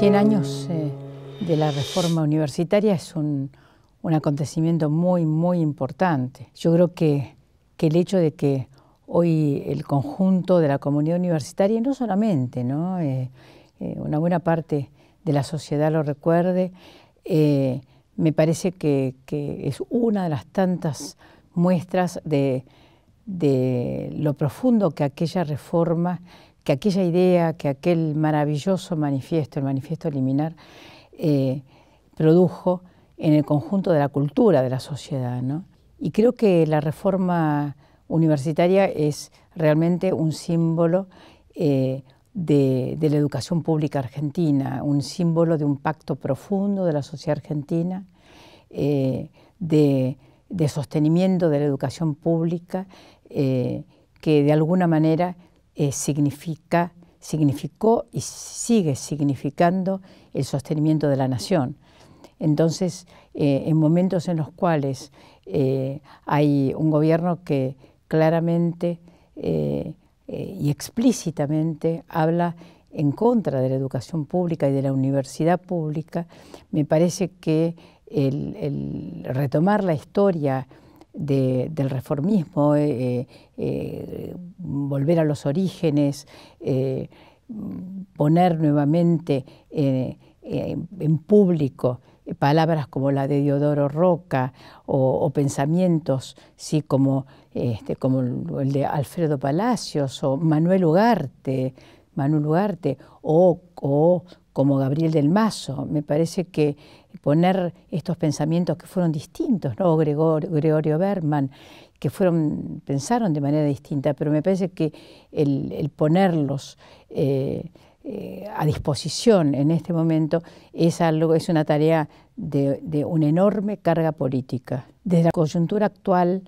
100 años eh, de la reforma universitaria es un, acontecimiento muy, muy importante. Yo creo que, el hecho de que hoy el conjunto de la comunidad universitaria, y no solamente, eh, eh, una buena parte de la sociedad lo recuerde, me parece que, es una de las tantas muestras de, de lo profundo que aquella reforma que aquella idea, que aquel maravilloso manifiesto, el manifiesto liminar, eh, produjo en el conjunto de la cultura de la sociedad. Y creo que la reforma universitaria es realmente un símbolo eh, de, la educación pública argentina, un símbolo de un pacto profundo de la sociedad argentina, eh, de, sostenimiento de la educación pública, que de alguna manera eh, significa, significó y sigue significando el sostenimiento de la nación. Entonces, eh, en momentos en los cuales eh, hay un gobierno que claramente y explícitamente habla en contra de la educación pública y de la universidad pública, me parece que el retomar la historia del reformismo, eh, eh, eh, volver a los orígenes, poner nuevamente en público palabras como la de Diodoro Roca o, pensamientos ¿sí? como, este, como el de Alfredo Palacios o Manuel Ugarte, Manuel Ugarte o como Gabriel del Mazo. Me parece que poner estos pensamientos que fueron distintos, ¿no? Gregorio Berman, que fueron, pensaron de manera distinta, pero me parece que el, ponerlos eh, eh, a disposición en este momento es, algo, es una tarea de, una enorme carga política. Desde la coyuntura actual,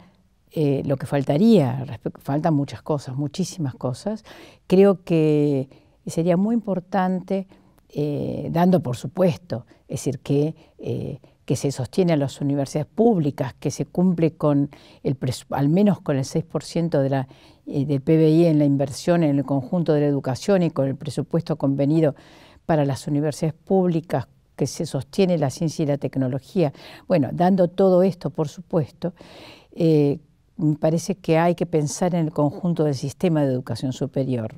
eh, lo que faltaría, faltan muchas cosas, muchísimas cosas, creo que sería muy importante eh, dando por supuesto, es decir, que, eh, que se sostiene a las universidades públicas, que se cumple con el al menos con el 6% de la, eh, del PBI en la inversión en el conjunto de la educación y con el presupuesto convenido para las universidades públicas, que se sostiene la ciencia y la tecnología. Bueno, dando todo esto, por supuesto, me parece que hay que pensar en el conjunto del sistema de educación superior,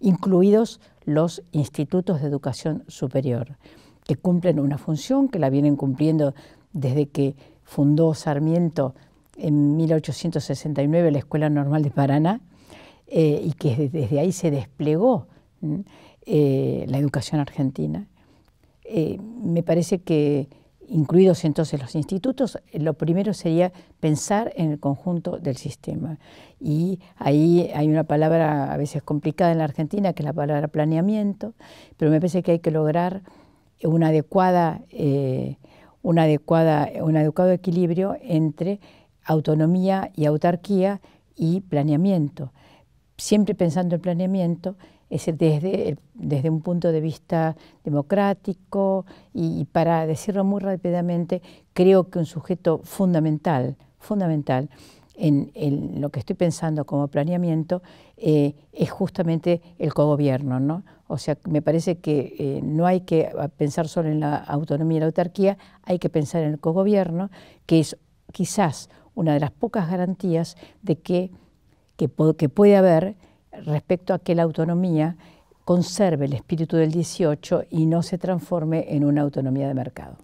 incluidos los institutos de educación superior, que cumplen una función que la vienen cumpliendo desde que fundó Sarmiento en 1869 la Escuela Normal de Paraná, eh, y que desde ahí se desplegó eh, la educación argentina. Eh, me parece que incluidos entonces los institutos, eh, lo primero sería pensar en el conjunto del sistema. Y ahí hay una palabra a veces complicada en la Argentina, que es la palabra planeamiento, pero me parece que hay que lograr una adecuada, eh, adecuada, un adecuado equilibrio entre autonomía y autarquía y planeamiento siempre pensando el planeamiento, es desde, desde un punto de vista democrático y, para decirlo muy rápidamente, creo que un sujeto fundamental, fundamental en, lo que estoy pensando como planeamiento eh, es justamente el cogobierno. ¿no? O sea, me parece que eh, no hay que pensar solo en la autonomía y la autarquía, hay que pensar en el cogobierno, que es quizás una de las pocas garantías de que que, puede haber respecto a que la autonomía conserve el espíritu del 18 y no se transforme en una autonomía de mercado.